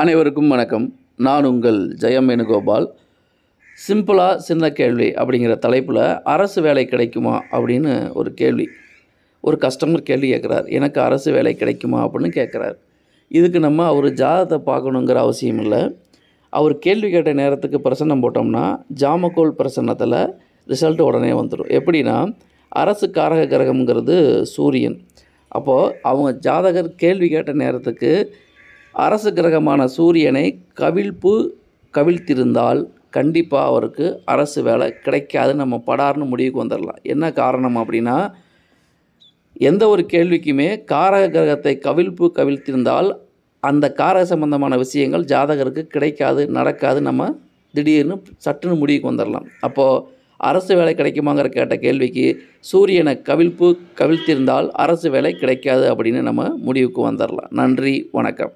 அனைவருக்கும் வணக்கம் நான் உங்கள் ஜெயம் வேணுகோபால் சிம்பிளாக சின்ன கேள்வி அப்படிங்கிற தலைப்பில் அரசு வேலை கிடைக்குமா அப்படின்னு ஒரு கேள்வி ஒரு கஸ்டமர் கேள்வி கேட்குறார் எனக்கு அரசு வேலை கிடைக்குமா அப்படின்னு கேட்குறார் இதுக்கு நம்ம அவர் ஜாதத்தை பார்க்கணுங்கிற அவசியம் இல்லை அவர் கேள்வி கேட்ட நேரத்துக்கு பிரசன்னம் போட்டோம்னா ஜாமக்கோல் பிரசன்னத்தில் ரிசல்ட் உடனே வந்துடும் எப்படின்னா அரசு காரக கிரகம்ங்கிறது சூரியன் அப்போது அவங்க ஜாதகர் கேள்வி கேட்ட நேரத்துக்கு அரசு கிரகமான சூரியனை கவிழ்ப்பு கவிழ்த்திருந்தால் கண்டிப்பாக அவருக்கு அரசு வேலை கிடைக்காது நம்ம படார்னு முடிவுக்கு வந்துடலாம் என்ன காரணம் அப்படின்னா எந்த ஒரு கேள்விக்குமே காரக கிரகத்தை கவிழ்ப்பு கவிழ்த்திருந்தால் அந்த காரக சம்பந்தமான விஷயங்கள் ஜாதகருக்கு கிடைக்காது நடக்காது நம்ம திடீர்னு சட்டுன்னு முடிவுக்கு வந்துடலாம் அப்போது அரசு வேலை கிடைக்குமாங்கிற கேட்ட கேள்விக்கு சூரியனை கவிழ்ப்பு கவிழ்த்திருந்தால் அரசு வேலை கிடைக்காது அப்படின்னு நம்ம முடிவுக்கு வந்துடலாம் நன்றி வணக்கம்